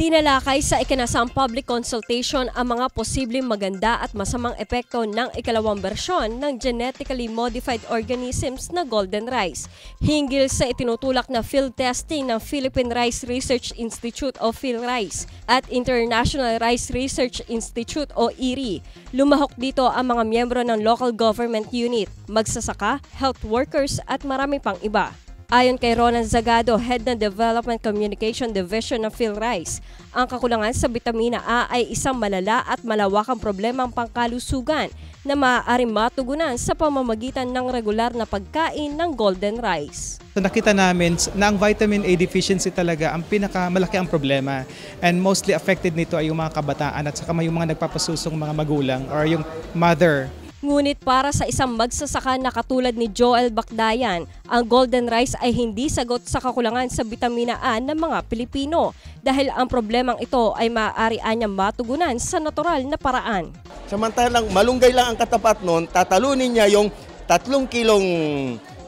Tinalakay sa ikinasang public consultation ang mga posibleng maganda at masamang epekto ng ikalawang bersyon ng genetically modified organisms na golden rice. Hinggil sa itinutulak na field testing ng Philippine Rice Research Institute o PhilRice at International Rice Research Institute o IRI, lumahok dito ang mga miyembro ng local government unit, magsasaka, health workers at marami pang iba. Ayon kay Ronan Zagado, Head ng Development Communication Division ng PhilRice, ang kakulangan sa bitamina A ay isang malala at malawakang problemang pangkalusugan na maaaring matugunan sa pamamagitan ng regular na pagkain ng golden rice. So nakita namin na ang vitamin A deficiency talaga ang pinakamalaki ang problema and mostly affected nito ay yung mga kabataan at saka yung mga nagpapasusong mga magulang or yung mother Ngunit para sa isang magsasaka na katulad ni Joel Bakdayan, ang golden rice ay hindi sagot sa kakulangan sa bitamina A ng mga Pilipino dahil ang problemang ito ay maaari anyang matugunan sa natural na paraan. Samantalang malunggay lang ang katapat noon, tatalunin niya yung tatlong kilong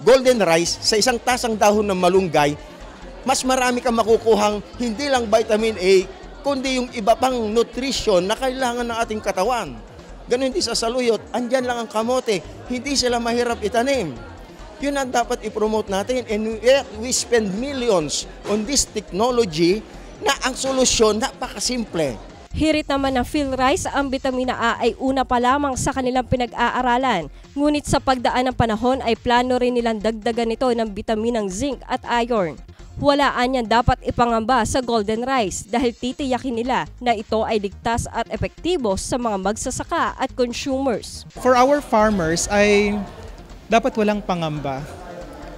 golden rice sa isang tasang dahon ng malunggay, mas marami kang makukuhang hindi lang vitamin A, kundi yung iba pang nutrition na kailangan ng ating katawan. Ganun din sa saluyot, andyan lang ang kamote. Hindi sila mahirap itanim. Yun ang dapat i-promote natin. And yet, eh, we spend millions on this technology na ang solusyon napakasimple. Hirit naman ng PhilRice, ang bitamina A ay una pa lamang sa kanilang pinag-aaralan. Ngunit sa pagdaan ng panahon ay plano rin nilang dagdagan ito ng bitaminang zinc at iron walaan anyang dapat ipangamba sa golden rice dahil titiyakin nila na ito ay ligtas at epektibo sa mga magsasaka at consumers. For our farmers ay dapat walang pangamba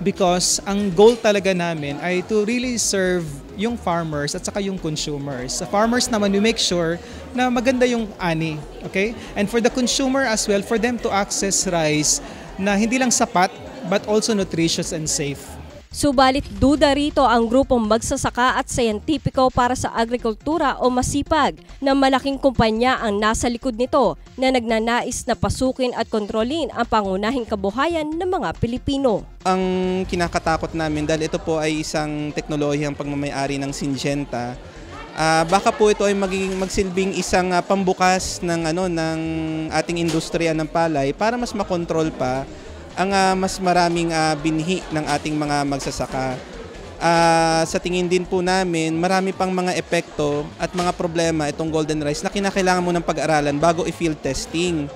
because ang goal talaga namin ay to really serve yung farmers at saka yung consumers. Sa farmers naman, we make sure na maganda yung ani. Okay? And for the consumer as well, for them to access rice na hindi lang sapat but also nutritious and safe. Subalit duda rito ang grupong magsasaka at siyentipiko para sa agrikultura o masipag na malaking kumpanya ang nasa likod nito na nagnanais na pasukin at kontrolin ang pangunahing kabuhayan ng mga Pilipino. Ang kinakatakot namin dahil ito po ay isang teknolohiyang pagmamayari ng Syngenta Uh, ah, baka po ito ay magiging magsilbing isang uh, pambukas ng ano ng ating industriya ng palay para mas makontrol pa ang uh, mas maraming uh, binhi ng ating mga magsasaka. Uh, sa tingin din po namin, marami pang mga epekto at mga problema itong golden rice na kinakailangan mo ng pag-aralan bago i-field testing.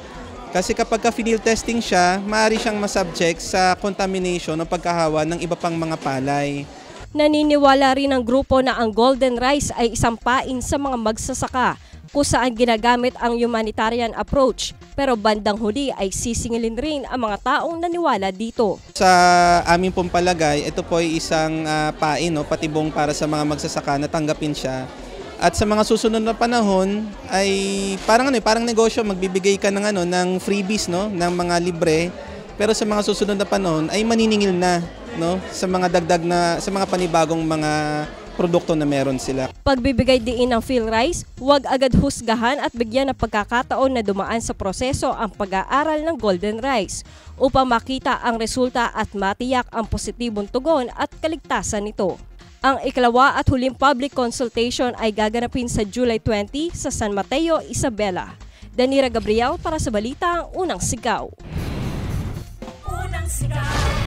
Kasi kapag ka-field testing siya, maaari siyang masubject sa contamination o pagkahawa ng iba pang mga palay. Naniniwala rin ang grupo na ang golden rice ay isang pain sa mga magsasaka kung saan ginagamit ang humanitarian approach pero bandang huli ay sisingilin rin ang mga taong naniwala dito. Sa aming pong palagay, ito po ay isang uh, pain, no, patibong para sa mga magsasaka na tanggapin siya. At sa mga susunod na panahon ay parang ano, eh, parang negosyo magbibigay ka ng ano ng freebies no, ng mga libre. Pero sa mga susunod na panahon ay maniningil na no sa mga dagdag na sa mga panibagong mga produkto na meron sila. Pagbibigay diin ng field rice, huwag agad husgahan at bigyan ng pagkakataon na dumaan sa proseso ang pag-aaral ng golden rice upang makita ang resulta at matiyak ang positibong tugon at kaligtasan nito. Ang ikalawa at huling public consultation ay gaganapin sa July 20 sa San Mateo, Isabela. Danira Gabriel para sa Balita, Unang Sigaw.